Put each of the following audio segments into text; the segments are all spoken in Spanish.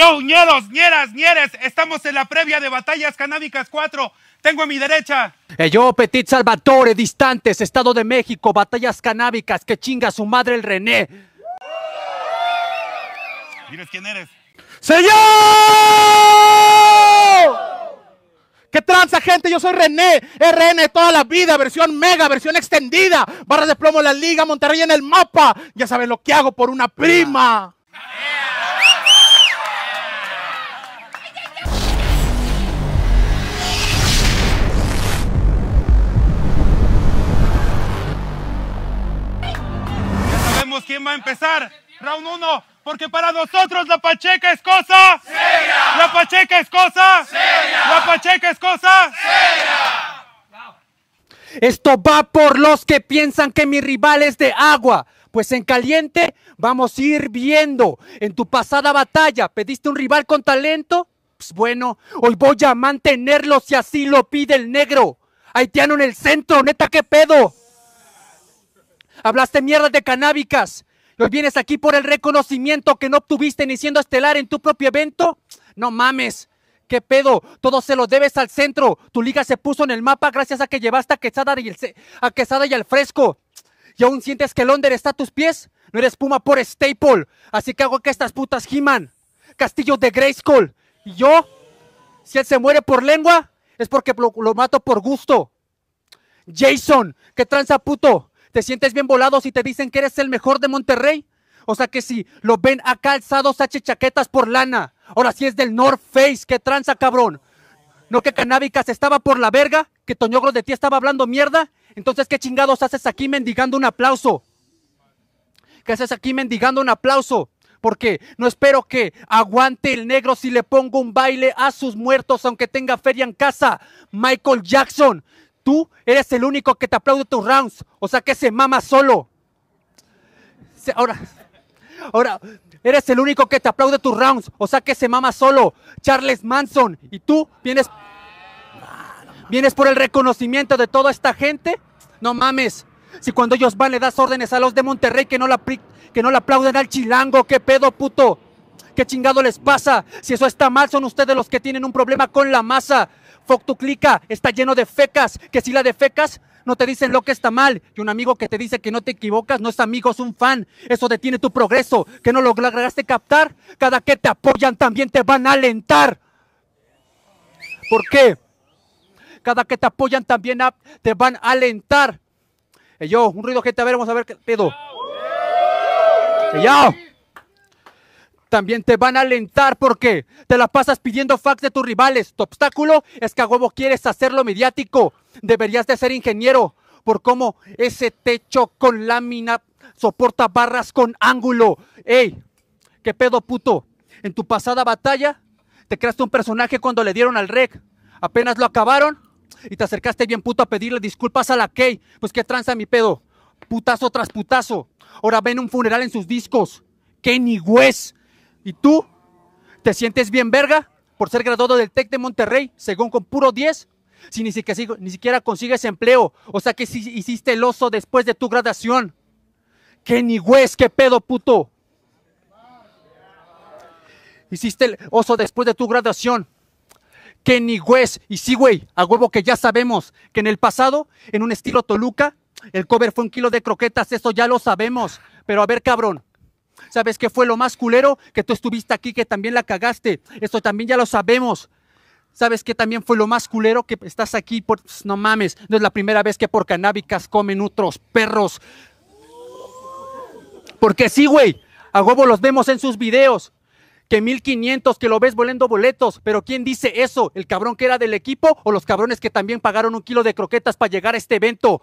Yo, ñeros, ñeras, ñeres, estamos en la previa de Batallas Canábicas 4. Tengo a mi derecha. Eh, yo, Petit Salvatore, distantes, Estado de México, Batallas Canábicas, que chinga su madre el René. Mires quién eres. ¡Señor! ¿Qué tranza, gente? Yo soy René, RN toda la vida, versión mega, versión extendida, barra de plomo la liga, Monterrey en el mapa. Ya saben lo que hago por una prima. quién va a empezar. Round 1, porque para nosotros la Pacheca es cosa seria. La Pacheca es cosa seria. La Pacheca es cosa seria. Esto va por los que piensan que mi rival es de agua. Pues en caliente vamos a ir viendo. En tu pasada batalla, ¿pediste un rival con talento? Pues bueno, hoy voy a mantenerlo si así lo pide el negro. Haitiano en el centro, neta, ¿qué pedo? Hablaste mierda de canábicas. Y hoy vienes aquí por el reconocimiento que no obtuviste ni siendo estelar en tu propio evento. No mames. ¿Qué pedo? Todo se lo debes al centro. Tu liga se puso en el mapa gracias a que llevaste a Quesada y, al Fresco. ¿Y aún sientes que Londres está a tus pies? No eres Puma por Staple. Así que hago que estas putas giman. Castillo de Grayskull. ¿Y yo? Si él se muere por lengua, es porque lo, lo mato por gusto. Jason, ¿qué tranza puto? te sientes bien volado si te dicen que eres el mejor de Monterrey. O sea que si lo ven a calzados, chaquetas por lana. Ahora sí es del North Face, que tranza, cabrón. No que Canábicas estaba por la verga, que Toñogro de ti estaba hablando mierda. Entonces, ¿qué chingados haces aquí mendigando un aplauso? ¿Qué haces aquí mendigando un aplauso? Porque no espero que aguante el negro si le pongo un baile a sus muertos, aunque tenga feria en casa. Michael Jackson, Tú eres el único que te aplaude tus rounds, o sea que se mama solo. Ahora, ahora, eres el único que te aplaude tus rounds, o sea que se mama solo. Charles Manson, y tú vienes, vienes por el reconocimiento de toda esta gente. No mames, si cuando ellos van le das órdenes a los de Monterrey que no la, que no la aplauden al chilango, qué pedo puto. ¿Qué chingado les pasa? Si eso está mal, son ustedes los que tienen un problema con la masa clica, está lleno de fecas, que si la de fecas, no te dicen lo que está mal. Y un amigo que te dice que no te equivocas, no es amigo, es un fan. Eso detiene tu progreso, que no lograste captar. Cada que te apoyan también te van a alentar. ¿Por qué? Cada que te apoyan también te van a alentar. Hey, yo, un ruido gente, a ver, vamos a ver qué pedo también te van a alentar porque te la pasas pidiendo fax de tus rivales. Tu obstáculo es que a huevo quieres hacerlo mediático. Deberías de ser ingeniero por cómo ese techo con lámina soporta barras con ángulo. ¡Ey! ¿Qué pedo, puto? En tu pasada batalla te creaste un personaje cuando le dieron al rec. Apenas lo acabaron y te acercaste bien puto a pedirle disculpas a la Key. Pues qué tranza mi pedo. Putazo tras putazo. Ahora ven un funeral en sus discos. ni gües. ¿Y tú? ¿Te sientes bien verga por ser graduado del TEC de Monterrey, según con puro 10? Si ni siquiera, consigues empleo, o sea que si hiciste el oso después de tu graduación. ¡Qué ni qué pedo, puto! Hiciste el oso después de tu graduación. Kenny güey! Y sí, güey, a huevo que ya sabemos que en el pasado, en un estilo Toluca, el cover fue un kilo de croquetas, eso ya lo sabemos. Pero a ver, cabrón, ¿Sabes qué fue lo más culero? Que tú estuviste aquí, que también la cagaste. Esto también ya lo sabemos. ¿Sabes qué también fue lo más culero? Que estás aquí, por... Pues, no mames, no es la primera vez que por canábicas comen otros perros. Porque sí, güey, a Gobo los vemos en sus videos. Que 1500 que lo ves volando boletos. Pero ¿quién dice eso? ¿El cabrón que era del equipo o los cabrones que también pagaron un kilo de croquetas para llegar a este evento?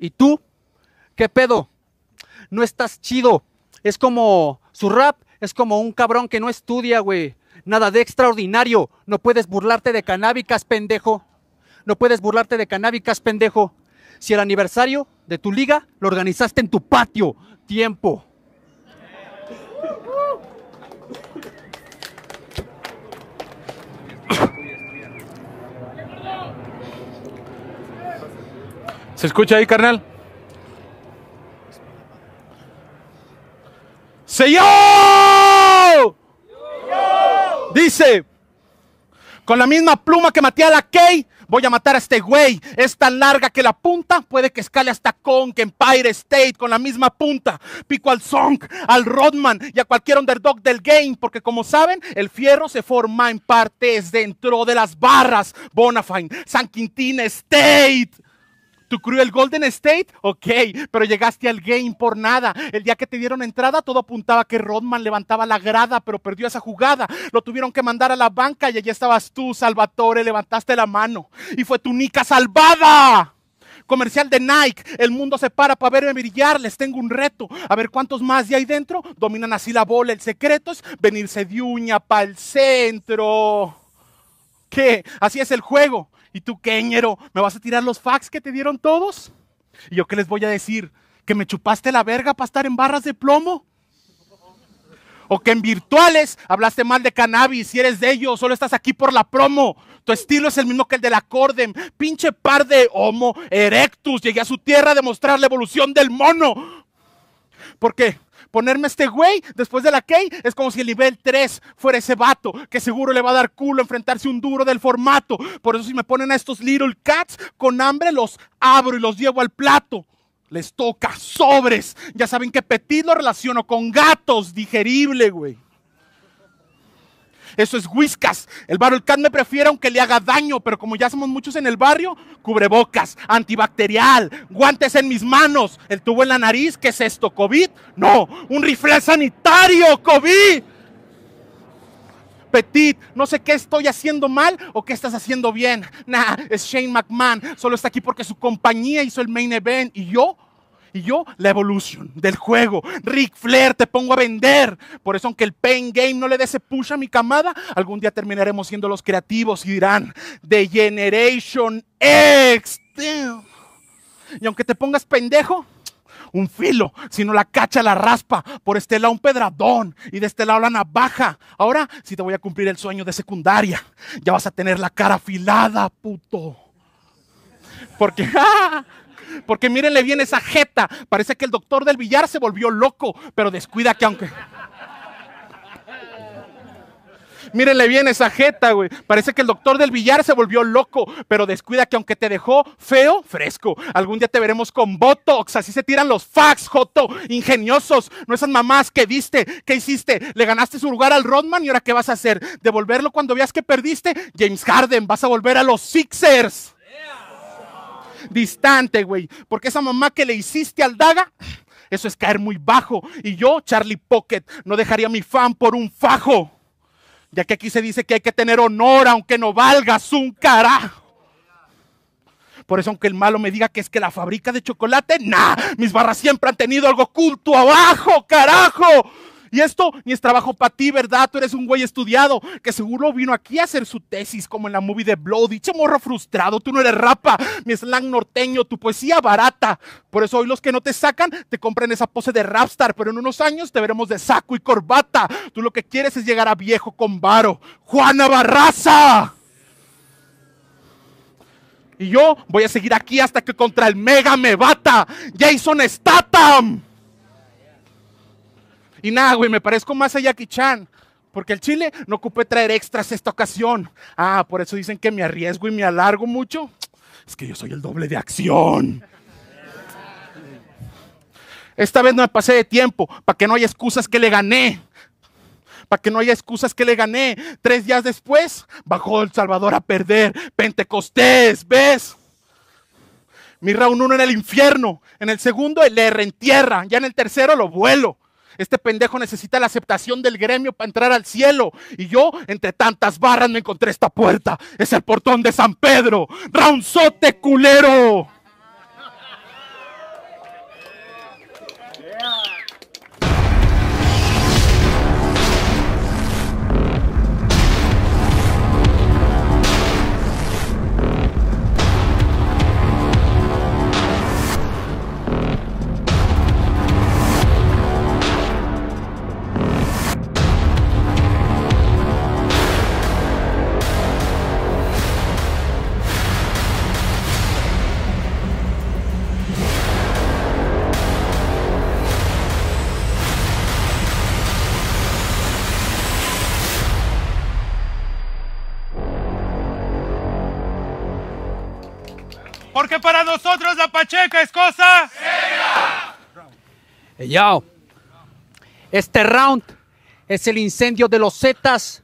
¿Y tú? ¿Qué pedo? no estás chido. Es como su rap, es como un cabrón que no estudia, güey. Nada de extraordinario. No puedes burlarte de canábicas, pendejo. No puedes burlarte de canábicas, pendejo. Si el aniversario de tu liga lo organizaste en tu patio, tiempo. ¿Se escucha ahí, carnal? Señor. Dice, con la misma pluma que maté a la Key, voy a matar a este güey. Es tan larga que la punta puede que escale hasta Conk, Empire State, con la misma punta. Pico al Song, al Rodman y a cualquier underdog del game, porque como saben, el fierro se forma en partes dentro de las barras. Bonafine, San Quintín State. Tu crew el Golden State, ok, pero llegaste al game por nada. El día que te dieron entrada, todo apuntaba que Rodman levantaba la grada, pero perdió esa jugada. Lo tuvieron que mandar a la banca y allí estabas tú, Salvatore, levantaste la mano y fue tu nica salvada comercial de Nike. El mundo se para para verme brillar. Les tengo un reto. A ver cuántos más de ahí dentro dominan así la bola. El secreto es venirse de uña para el centro. ¿Qué? Así es el juego. ¿Y tú qué, ¿Me vas a tirar los fax que te dieron todos? ¿Y yo qué les voy a decir? ¿Que me chupaste la verga para estar en barras de plomo? ¿O que en virtuales hablaste mal de cannabis si eres de ellos? Solo estás aquí por la promo. Tu estilo es el mismo que el del acorde? Pinche par de homo erectus. Llegué a su tierra a demostrar la evolución del mono. ¿Por qué? Ponerme este güey después de la K es como si el nivel 3 fuera ese vato que seguro le va a dar culo enfrentarse un duro del formato. Por eso si me ponen a estos little cats con hambre los abro y los llevo al plato. Les toca sobres. Ya saben que petit lo relaciono con gatos. Digerible, güey eso es whiskas. El cat me prefiere aunque le haga daño, pero como ya somos muchos en el barrio, cubrebocas, antibacterial, guantes en mis manos, el tubo en la nariz, ¿qué es esto? ¿COVID? No, un rifle sanitario, COVID. Petit, no sé qué estoy haciendo mal o qué estás haciendo bien. Nah, es Shane McMahon, solo está aquí porque su compañía hizo el main event y yo y yo, la evolución del juego. Rick Flair, te pongo a vender. Por eso, aunque el Pain Game no le dé ese push a mi camada, algún día terminaremos siendo los creativos y dirán, The Generation X. Y aunque te pongas pendejo, un filo, Si no, la cacha, la raspa, por este lado un pedradón y de este lado la navaja. Ahora si te voy a cumplir el sueño de secundaria. Ya vas a tener la cara afilada, puto. Porque... Ah, porque mírenle bien esa jeta. Parece que el doctor del billar se volvió loco, pero descuida que aunque... Mírenle bien esa jeta, güey. Parece que el doctor del billar se volvió loco, pero descuida que aunque te dejó feo, fresco. Algún día te veremos con Botox. Así se tiran los fax, Joto. Ingeniosos. No esas mamás que viste, que hiciste. Le ganaste su lugar al Rodman y ahora qué vas a hacer? ¿Devolverlo cuando veas que perdiste? James Harden, vas a volver a los Sixers distante, güey. Porque esa mamá que le hiciste al daga, eso es caer muy bajo. Y yo, Charlie Pocket, no dejaría a mi fan por un fajo. Ya que aquí se dice que hay que tener honor aunque no valgas un carajo. Por eso, aunque el malo me diga que es que la fábrica de chocolate, nah, mis barras siempre han tenido algo oculto abajo, carajo. Y esto ni es trabajo para ti, ¿verdad? Tú eres un güey estudiado que seguro vino aquí a hacer su tesis, como en la movie de Bloody. Dicho morro frustrado, tú no eres rapa, mi slang norteño, tu poesía barata. Por eso hoy los que no te sacan te compran esa pose de rapstar, pero en unos años te veremos de saco y corbata. Tú lo que quieres es llegar a viejo con varo. ¡Juana Barraza! Y yo voy a seguir aquí hasta que contra el Mega me bata. Jason Statham. Y me parezco más a Jackie Chan. Porque el chile no ocupé traer extras esta ocasión. Ah, por eso dicen que me arriesgo y me alargo mucho. Es que yo soy el doble de acción. Esta vez no me pasé de tiempo, para que no haya excusas que le gané. Para que no haya excusas que le gané. Tres días después, bajó El Salvador a perder. Pentecostés, ¿ves? Mi round uno en el infierno. En el segundo, el R en tierra. Ya en el tercero, lo vuelo. Este pendejo necesita la aceptación del gremio para entrar al cielo. Y yo, entre tantas barras, no encontré esta puerta. Es el portón de San Pedro. Raunzote culero. para nosotros la Pacheca es cosa Este round es el incendio de los Zetas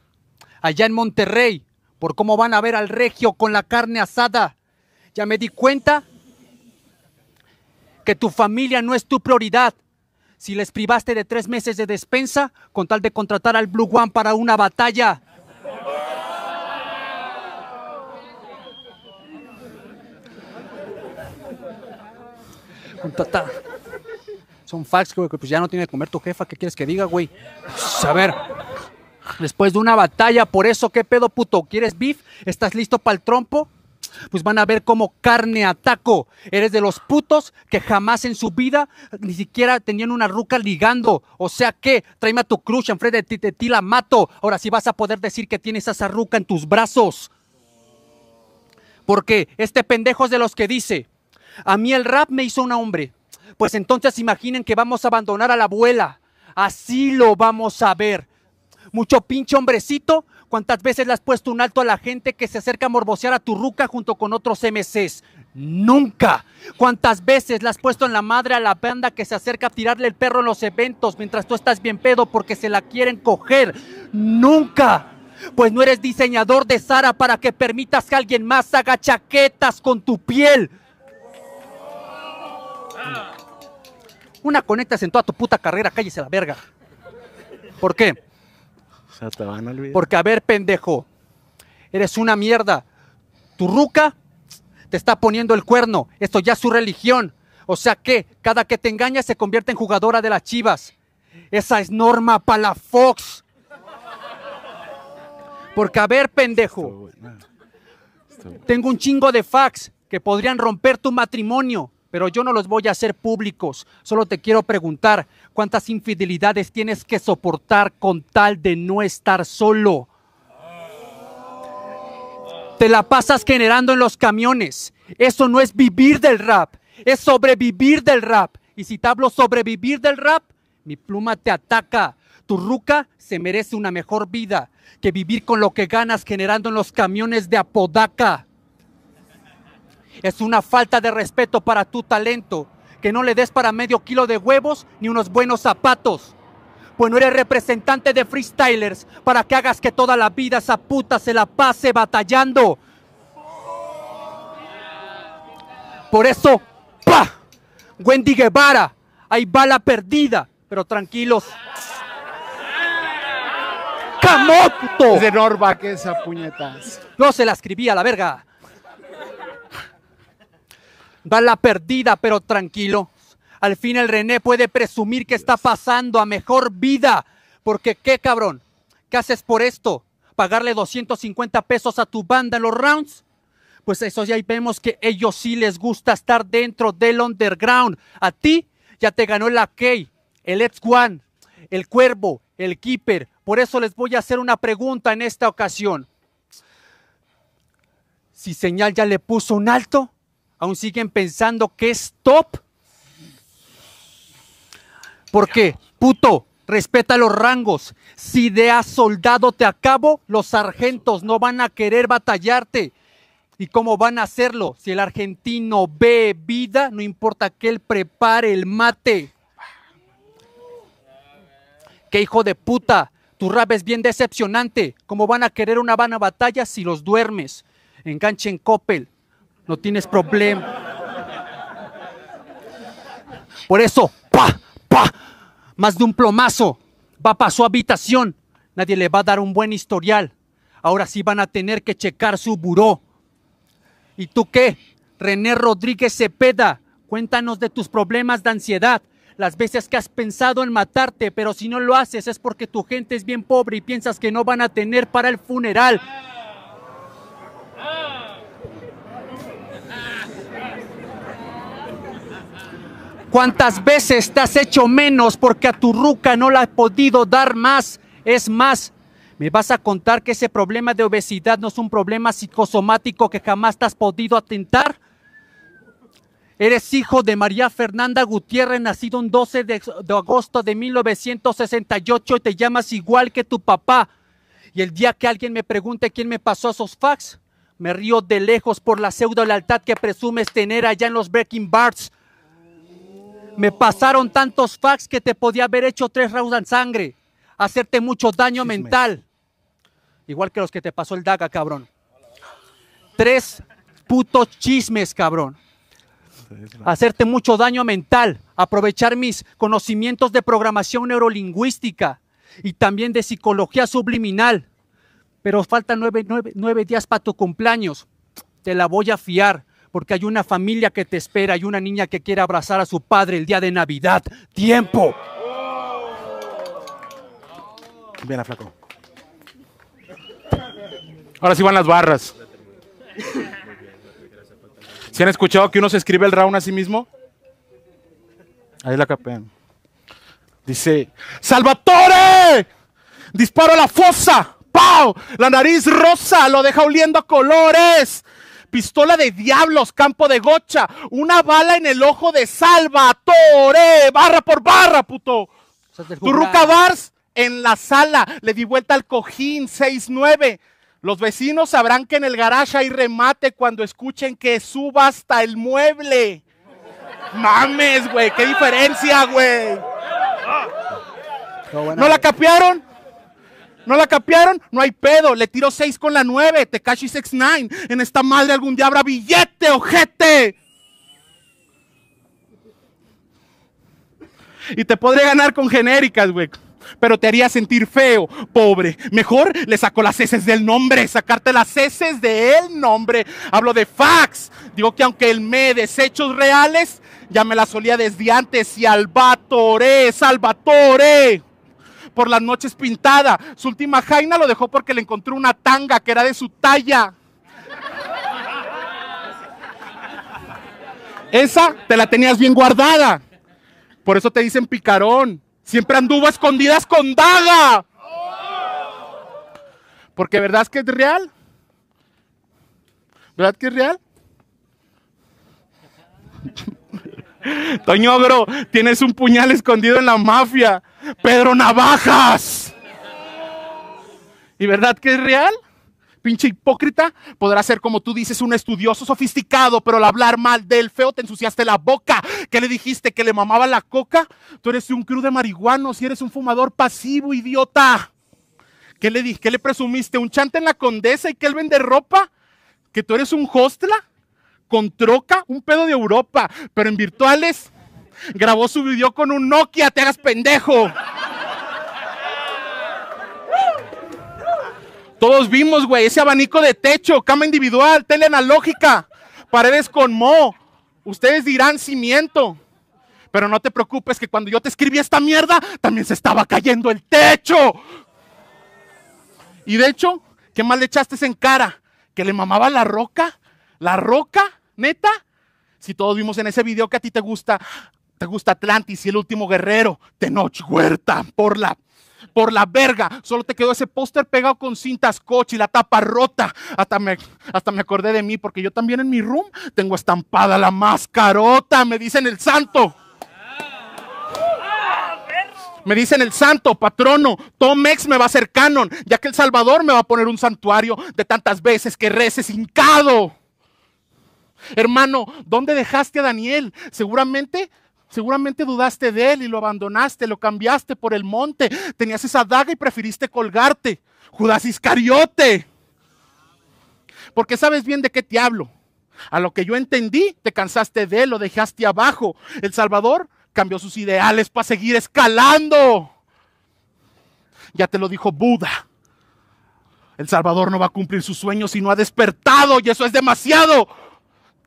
allá en Monterrey, por cómo van a ver al regio con la carne asada. Ya me di cuenta que tu familia no es tu prioridad. Si les privaste de tres meses de despensa con tal de contratar al Blue One para una batalla. Son facts, güey, que pues ya no tiene que comer tu jefa. ¿Qué quieres que diga, güey? a ver. Después de una batalla, por eso, ¿qué pedo, puto? ¿Quieres beef? ¿Estás listo para el trompo? pues van a ver como carne ataco. Eres de los putos que jamás en su vida ni siquiera tenían una ruca ligando. O sea que, tráeme a tu crush enfrente de ti, de ti la mato. Ahora sí vas a poder decir que tienes esa ruca en tus brazos. Porque este pendejo es de los que dice, a mí el rap me hizo un hombre. Pues entonces imaginen que vamos a abandonar a la abuela. Así lo vamos a ver. Mucho pinche hombrecito, ¿cuántas veces le has puesto un alto a la gente que se acerca a morbosear a tu ruca junto con otros MCs? Nunca. ¿Cuántas veces le has puesto en la madre a la banda que se acerca a tirarle el perro en los eventos mientras tú estás bien pedo porque se la quieren coger? Nunca. Pues no eres diseñador de Sara para que permitas que alguien más haga chaquetas con tu piel. Una conectas en toda tu puta carrera, cállese la verga. ¿Por qué? Porque, a ver, pendejo, eres una mierda. Tu ruca te está poniendo el cuerno. Esto ya es su religión. O sea que cada que te engaña se convierte en jugadora de las chivas. Esa es norma para la Fox. Porque, a ver, pendejo, tengo un chingo de fax que podrían romper tu matrimonio pero yo no los voy a hacer públicos. Solo te quiero preguntar cuántas infidelidades tienes que soportar con tal de no estar solo. Te la pasas generando en los camiones. Eso no es vivir del rap, es sobrevivir del rap. Y si te hablo sobrevivir del rap, mi pluma te ataca. Tu ruca se merece una mejor vida que vivir con lo que ganas generando en los camiones de Apodaca. Es una falta de respeto para tu talento que no le des para medio kilo de huevos ni unos buenos zapatos. Pues no eres representante de freestylers para que hagas que toda la vida esa puta se la pase batallando. Por eso, ¡pa! Wendy Guevara, hay bala perdida, pero tranquilos. ¡Camoto! Es de que esa puñetas. No se la escribí a la verga la perdida, pero tranquilo. Al fin el René puede presumir que está pasando a mejor vida. Porque qué cabrón, ¿qué haces por esto? ¿Pagarle 250 pesos a tu banda en los rounds? Pues eso ya vemos que ellos sí les gusta estar dentro del underground. A ti ya te ganó la K, el X One, el Cuervo, el Keeper. Por eso les voy a hacer una pregunta en esta ocasión. Si señal ya le puso un alto, aún siguen pensando que es top. ¿Por qué? Puto, respeta los rangos. Si de a soldado te acabo, los sargentos no van a querer batallarte. ¿Y cómo van a hacerlo? Si el argentino ve vida, no importa que él prepare el mate. ¡Qué hijo de puta! Tu rap es bien decepcionante. ¿Cómo van a querer una vana batalla si los duermes? Enganchen Coppel, no tienes problema. Por eso, pa, pa, más de un plomazo va para su habitación. Nadie le va a dar un buen historial. Ahora sí van a tener que checar su buró. ¿Y tú qué? René Rodríguez Cepeda, cuéntanos de tus problemas de ansiedad las veces que has pensado en matarte, pero si no lo haces es porque tu gente es bien pobre y piensas que no van a tener para el funeral. ¿Cuántas veces te has hecho menos porque a tu ruca no la has podido dar más? Es más, me vas a contar que ese problema de obesidad no es un problema psicosomático que jamás te has podido atentar. Eres hijo de María Fernanda Gutiérrez, nacido un 12 de, agosto de 1968 y te llamas igual que tu papá. Y el día que alguien me pregunte quién me pasó esos fax, me río de lejos por la pseudo lealtad que presumes tener allá en los Breaking Bars. Me pasaron tantos fax que te podía haber hecho tres rounds en sangre, hacerte mucho daño mental. Igual que los que te pasó el daga, cabrón. Tres putos chismes, cabrón. Hacerte mucho daño mental, aprovechar mis conocimientos de programación neurolingüística y también de psicología subliminal. Pero faltan nueve, nueve días para tu cumpleaños. Te la voy a fiar porque hay una familia que te espera, y una niña que quiere abrazar a su padre el día de Navidad. ¡Tiempo! Bien, flaco. Ahora sí van las barras. ¿Se han escuchado que uno se escribe el round a sí mismo? Ahí la capen. Dice, ¡Salvatore! Disparo a la fosa. ¡Pau! La nariz rosa lo deja oliendo a colores pistola de diablos, campo de gocha, una bala en el ojo de Salvatore, barra por barra, puto. Turruca Bars en la sala, le di vuelta al cojín, 6-9. Los vecinos sabrán que en el garage hay remate cuando escuchen que suba hasta el mueble. Mames, güey, qué diferencia, güey. Ah. No, la capearon, ¿No la capearon? No hay pedo. Le tiro 6 con la 9. 6 69. En esta madre algún día habrá billete, ojete. Y te podré ganar con genéricas, güey. Pero te haría sentir feo, pobre. Mejor le saco las heces del nombre, sacarte las heces del nombre. Hablo de fax. Digo que aunque él me desechos reales, ya me las solía desde antes. Y Salvatore, Salvatore por las noches pintada. Su última jaina lo dejó porque le encontró una tanga que era de su talla. Esa te la tenías bien guardada. Por eso te dicen picarón. Siempre anduvo escondidas con daga. Porque verdad es que es real. ¿Verdad que es real? Toño Toñogro, tienes un puñal escondido en la mafia. Pedro Navajas. ¿Y verdad que es real? Pinche hipócrita, podrá ser como tú dices, un estudioso sofisticado, pero al hablar mal del feo te ensuciaste la boca. ¿Qué le dijiste? ¿Que le mamaba la coca? Tú eres un crudo de marihuanos y eres un fumador pasivo, idiota. ¿Qué le, dije? ¿Qué le presumiste? ¿Un chante en la condesa y que él vende ropa? ¿Que tú eres un hostla? ¿Con troca? ¿Un pedo de Europa? ¿Pero en virtuales? Grabó su video con un Nokia, te hagas pendejo. Todos vimos, güey, ese abanico de techo, cama individual, tele analógica, paredes con mo. Ustedes dirán cimiento. Pero no te preocupes que cuando yo te escribí esta mierda, también se estaba cayendo el techo. Y de hecho, ¿qué mal le echaste en cara? ¿Que le mamaba la roca? ¿La roca? ¿Neta? Si todos vimos en ese video que a ti te gusta, te gusta Atlantis y el último guerrero, Tenoch Huerta, por la por la verga. Solo te quedó ese póster pegado con cintas coche y la tapa rota. Hasta me, hasta me acordé de mí, porque yo también en mi room tengo estampada la mascarota, me dicen el santo. Me dicen el santo, patrono, Tomex me va a hacer canon, ya que el Salvador me va a poner un santuario de tantas veces que reces hincado. Hermano, ¿dónde dejaste a Daniel? Seguramente Seguramente dudaste de él y lo abandonaste, lo cambiaste por el monte. Tenías esa daga y preferiste colgarte. Judas Iscariote. Porque sabes bien de qué te hablo. A lo que yo entendí, te cansaste de él, lo dejaste abajo. El Salvador cambió sus ideales para seguir escalando. Ya te lo dijo Buda. El Salvador no va a cumplir sus sueños si no ha despertado y eso es demasiado.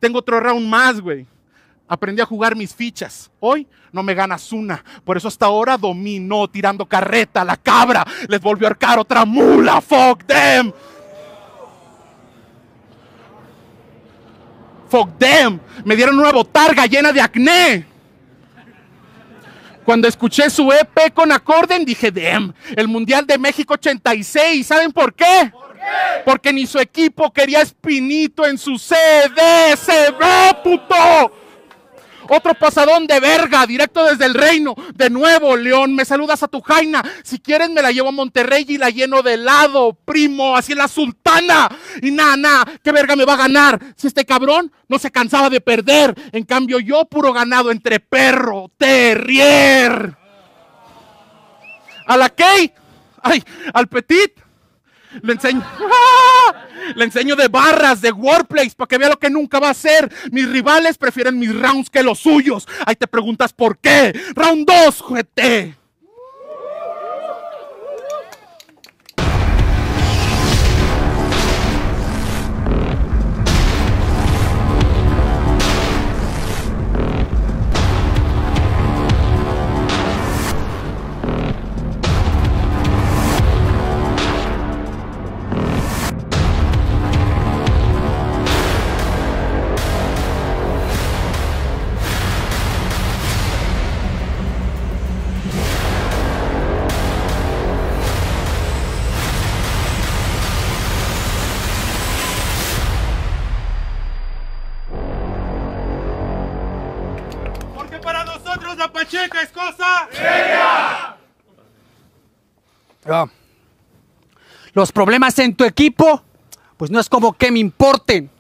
Tengo otro round más, güey. Aprendí a jugar mis fichas. Hoy no me ganas una. Por eso hasta ahora dominó tirando carreta la cabra. Les volvió a arcar otra mula. Fuck them. Fuck them. Me dieron una botarga llena de acné. Cuando escuché su EP con acorde, dije, damn, el Mundial de México 86. ¿Saben por qué? Porque ni su equipo quería espinito en su CD. ¡Se ve, puto! Otro pasadón de verga, directo desde el reino. De nuevo, León, me saludas a tu jaina. Si quieren, me la llevo a Monterrey y la lleno de lado, primo, así es la sultana. Y nada, nada, qué verga me va a ganar. Si este cabrón no se cansaba de perder. En cambio, yo puro ganado entre perro, terrier. A la Key, ay, al Petit, le enseño. Le enseño de barras, de workplace, para que vea lo que nunca va a ser. Mis rivales prefieren mis rounds que los suyos. Ahí te preguntas por qué. Round 2, juguete. Ah. Los problemas en tu equipo, pues no es como que me importen.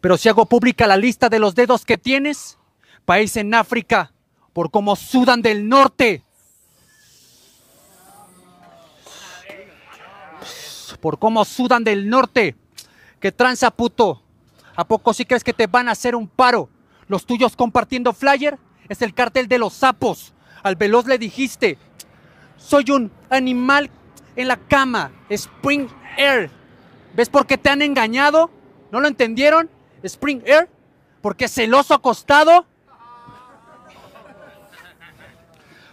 Pero si hago pública la lista de los dedos que tienes, país en África, por como sudan del norte. Por cómo sudan del norte. Que tranza, puto. ¿A poco si sí crees que te van a hacer un paro? Los tuyos compartiendo flyer es el cartel de los sapos. Al veloz le dijiste, soy un animal en la cama. Spring Air. ¿Ves por qué te han engañado? ¿No lo entendieron? Spring Air. Porque celoso acostado.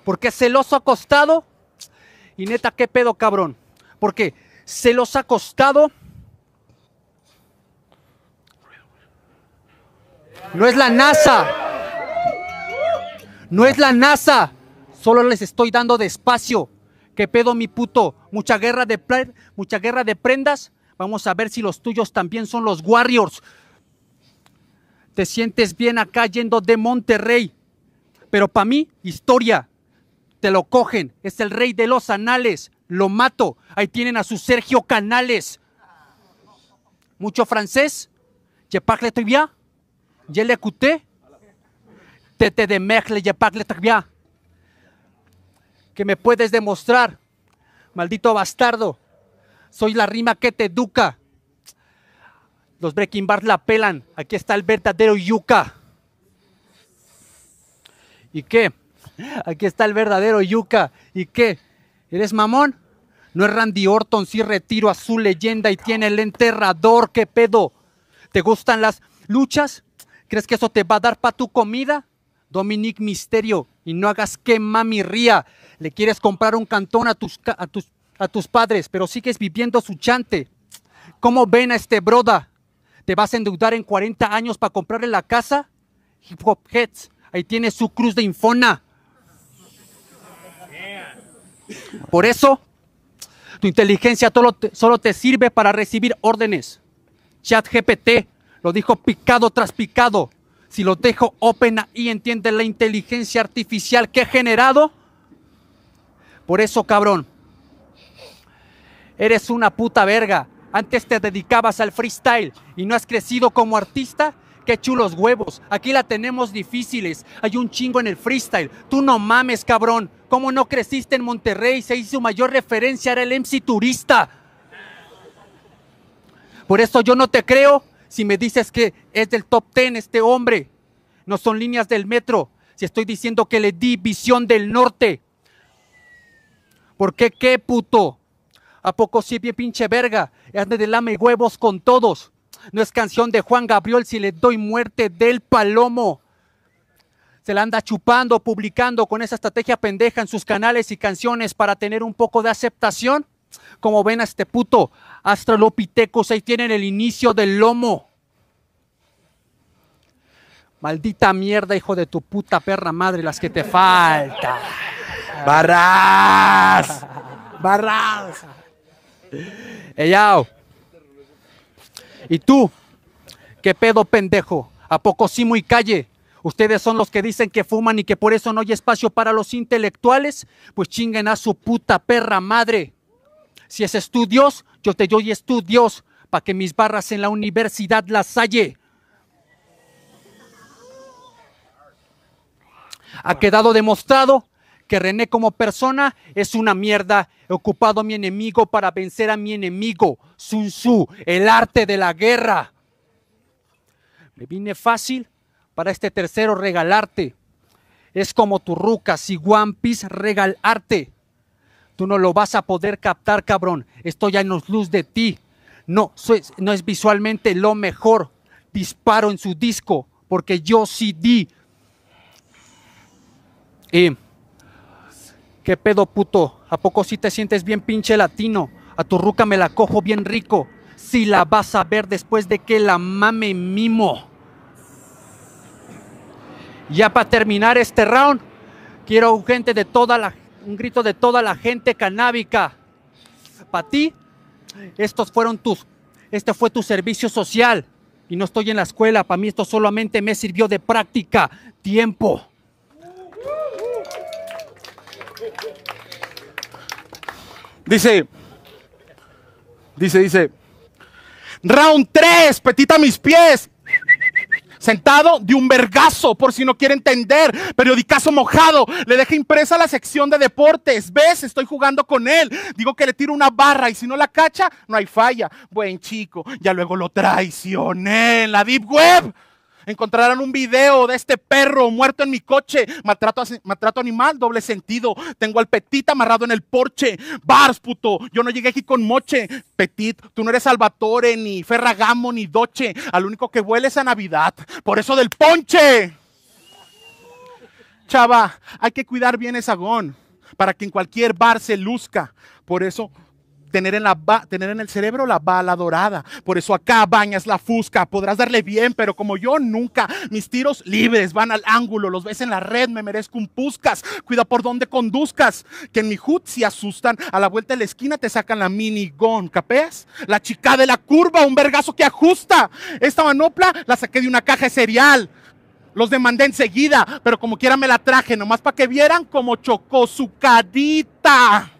Porque celoso acostado. Y neta, qué pedo, cabrón. Porque celoso acostado. No es la NASA. No es la NASA. Solo les estoy dando despacio. ¿Qué pedo, mi puto? Mucha guerra de, mucha guerra de prendas. Vamos a ver si los tuyos también son los Warriors. Te sientes bien acá yendo de Monterrey. Pero para mí, historia. Te lo cogen. Es el rey de los anales. Lo mato. Ahí tienen a su Sergio Canales. Mucho francés. Je parle très bien. Je ¿Te Tete de Mechle, je parle que me puedes demostrar. Maldito bastardo. Soy la rima que te educa. Los Breaking Bars la pelan. Aquí está el verdadero yuca. ¿Y qué? Aquí está el verdadero yuca. ¿Y qué? ¿Eres mamón? No es Randy Orton, sí retiro a su leyenda y tiene el enterrador. ¿Qué pedo? ¿Te gustan las luchas? ¿Crees que eso te va a dar para tu comida? Dominic Misterio, y no hagas que mami ría. Le quieres comprar un cantón a tus, tus, a tus padres, pero sigues viviendo su chante. ¿Cómo ven a este broda? ¿Te vas a endeudar en 40 años para comprarle la casa? Hip Hop Heads, ahí tienes su cruz de infona. Por eso, tu inteligencia solo te sirve para recibir órdenes. Chat GPT lo dijo picado tras picado si lo dejo y entiende la inteligencia artificial que he generado. Por eso, cabrón, eres una puta verga. Antes te dedicabas al freestyle y no has crecido como artista. Qué chulos huevos. Aquí la tenemos difíciles. Hay un chingo en el freestyle. Tú no mames, cabrón. ¿Cómo no creciste en Monterrey? Se hizo mayor referencia, era el MC turista. Por eso yo no te creo si me dices que es del top 10 este hombre, no son líneas del metro. Si estoy diciendo que le di visión del norte. ¿Por qué qué puto? ¿A poco sí, bien pinche verga? Hazme de lame huevos con todos. No es canción de Juan Gabriel si le doy muerte del palomo. Se la anda chupando, publicando con esa estrategia pendeja en sus canales y canciones para tener un poco de aceptación. Como ven a este puto Astralopitecos ahí tienen el inicio del lomo. Maldita mierda, hijo de tu puta perra madre, las que te falta. Barras. Barras. Eyao. Eh, ¿Y tú? ¿Qué pedo, pendejo? ¿A poco sí muy calle? Ustedes son los que dicen que fuman y que por eso no hay espacio para los intelectuales. Pues chinguen a su puta perra madre. Si es estudios, yo te doy estudios para que mis barras en la universidad las halle. Ha quedado demostrado que René como persona es una mierda. He ocupado a mi enemigo para vencer a mi enemigo, Sun Tzu, el arte de la guerra. Me vine fácil para este tercero regalarte. Es como tu ruca, si One Piece regalarte. Tú no lo vas a poder captar, cabrón. Estoy ya los luz de ti. No, no es visualmente lo mejor. Disparo en su disco, porque yo sí di y, ¿qué pedo, puto? ¿A poco si te sientes bien pinche latino? A tu ruca me la cojo bien rico. Si la vas a ver después de que la mame mimo. Ya para terminar este round, quiero gente de toda la, un grito de toda la gente canábica. Para ti, estos fueron tus, este fue tu servicio social. Y no estoy en la escuela, para mí esto solamente me sirvió de práctica, tiempo. Dice, dice, dice, round 3, petita mis pies. Sentado de un vergazo, por si no quiere entender. Periodicazo mojado. Le deja impresa la sección de deportes. ¿Ves? Estoy jugando con él. Digo que le tiro una barra y si no la cacha, no hay falla. Buen chico. Ya luego lo traicioné en la Deep Web encontrarán un video de este perro muerto en mi coche, maltrato, animal, doble sentido, tengo al Petit amarrado en el porche, Bars, puto, yo no llegué aquí con moche, Petit, tú no eres Salvatore, ni Ferragamo, ni Doche, al único que huele es a Navidad, por eso del ponche. Chava, hay que cuidar bien esa gón para que en cualquier bar se luzca, por eso tener en, la, tener en el cerebro la bala dorada. Por eso acá bañas la fusca, podrás darle bien, pero como yo nunca, mis tiros libres van al ángulo, los ves en la red, me merezco un puscas, cuida por donde conduzcas, que en mi hood si asustan, a la vuelta de la esquina te sacan la minigun, ¿capeas? La chica de la curva, un vergazo que ajusta. Esta manopla la saqué de una caja de cereal. Los demandé enseguida, pero como quiera me la traje, nomás para que vieran cómo chocó su cadita.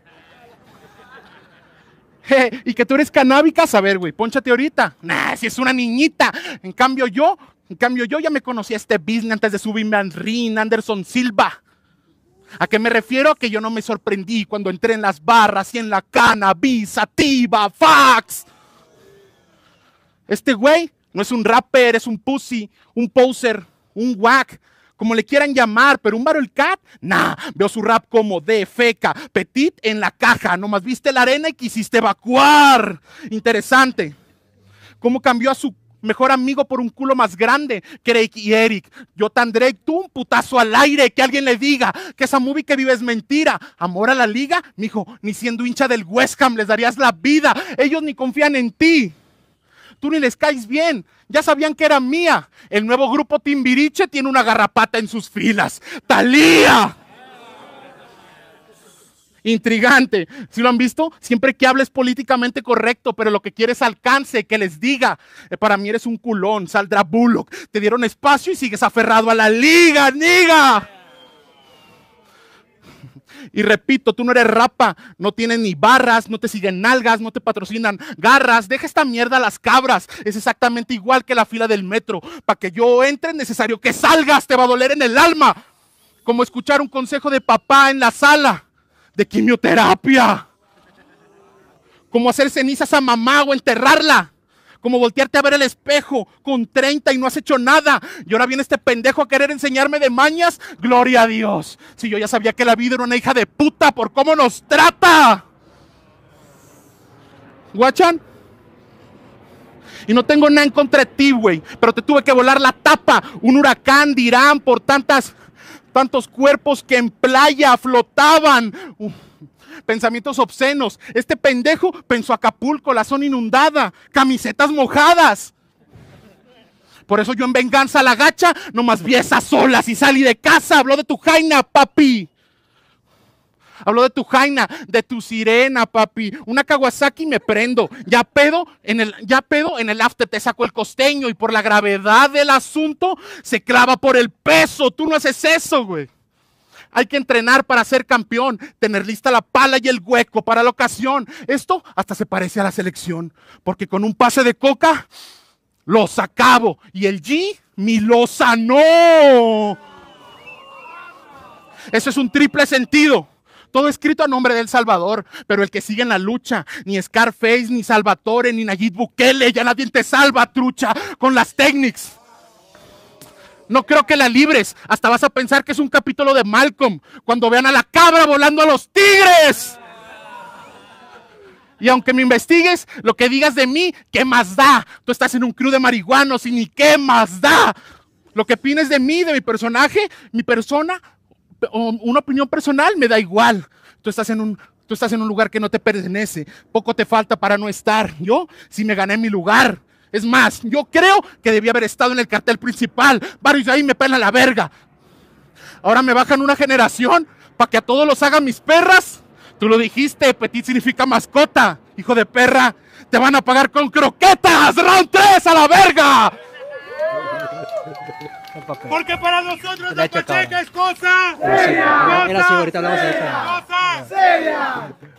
y que tú eres canábica, a ver, güey, ponchate ahorita. Nah, si es una niñita. En cambio yo, en cambio yo ya me conocí a este business antes de subirme a Rin Anderson Silva. ¿A qué me refiero? Que yo no me sorprendí cuando entré en las barras y en la cannabis, sativa, fax. Este güey no es un rapper, es un pussy, un poser, un whack como le quieran llamar, pero un el Cat, nah, veo su rap como de feca, petit en la caja, nomás viste la arena y quisiste evacuar. Interesante. ¿Cómo cambió a su mejor amigo por un culo más grande, Craig y Eric. yo Drake, tú un putazo al aire, que alguien le diga que esa movie que vive es mentira. Amor a la liga, mijo, ni siendo hincha del West Ham les darías la vida. Ellos ni confían en ti tú ni les caes bien. Ya sabían que era mía. El nuevo grupo Timbiriche tiene una garrapata en sus filas. ¡Talía! Intrigante. Si ¿Sí lo han visto, siempre que hables políticamente correcto, pero lo que quieres alcance, que les diga, eh, para mí eres un culón, saldrá Bullock, te dieron espacio y sigues aferrado a la liga, niga. Y repito, tú no eres rapa, no tienes ni barras, no te siguen nalgas, no te patrocinan garras. Deja esta mierda a las cabras. Es exactamente igual que la fila del metro. Para que yo entre es necesario que salgas, te va a doler en el alma. Como escuchar un consejo de papá en la sala de quimioterapia. Como hacer cenizas a mamá o enterrarla como voltearte a ver el espejo con 30 y no has hecho nada. Y ahora viene este pendejo a querer enseñarme de mañas. Gloria a Dios. Si yo ya sabía que la vida era una hija de puta por cómo nos trata. ¿Guachan? Y no tengo nada en contra de ti, güey. Pero te tuve que volar la tapa. Un huracán dirán por tantas, tantos cuerpos que en playa flotaban. Uf pensamientos obscenos. Este pendejo pensó Acapulco, la zona inundada, camisetas mojadas. Por eso yo en venganza la gacha, nomás vi esas olas y salí de casa. Habló de tu jaina, papi. Habló de tu jaina, de tu sirena, papi. Una Kawasaki me prendo. Ya pedo, en el, ya pedo en el after te saco el costeño y por la gravedad del asunto se clava por el peso. Tú no haces eso, güey. Hay que entrenar para ser campeón, tener lista la pala y el hueco para la ocasión. Esto hasta se parece a la selección, porque con un pase de coca los acabo y el G mi lo sanó. Eso es un triple sentido. Todo escrito a nombre del Salvador, pero el que sigue en la lucha, ni Scarface, ni Salvatore, ni Nayib Bukele, ya nadie te salva, trucha, con las técnicas. No creo que la libres. Hasta vas a pensar que es un capítulo de Malcolm cuando vean a la cabra volando a los tigres. Y aunque me investigues, lo que digas de mí, ¿qué más da? Tú estás en un crew de marihuanos y ni qué más da. Lo que opines de mí, de mi personaje, mi persona, una opinión personal, me da igual. Tú estás en un Tú estás en un lugar que no te pertenece. Poco te falta para no estar. Yo, si me gané mi lugar. Es más, yo creo que debía haber estado en el cartel principal. Varios de ahí me pelan la verga. Ahora me bajan una generación para que a todos los hagan mis perras. Tú lo dijiste, petit significa mascota. Hijo de perra, te van a pagar con croquetas. Round 3 a la verga. Porque para nosotros la pacheca es cosa seria. hablamos de seria.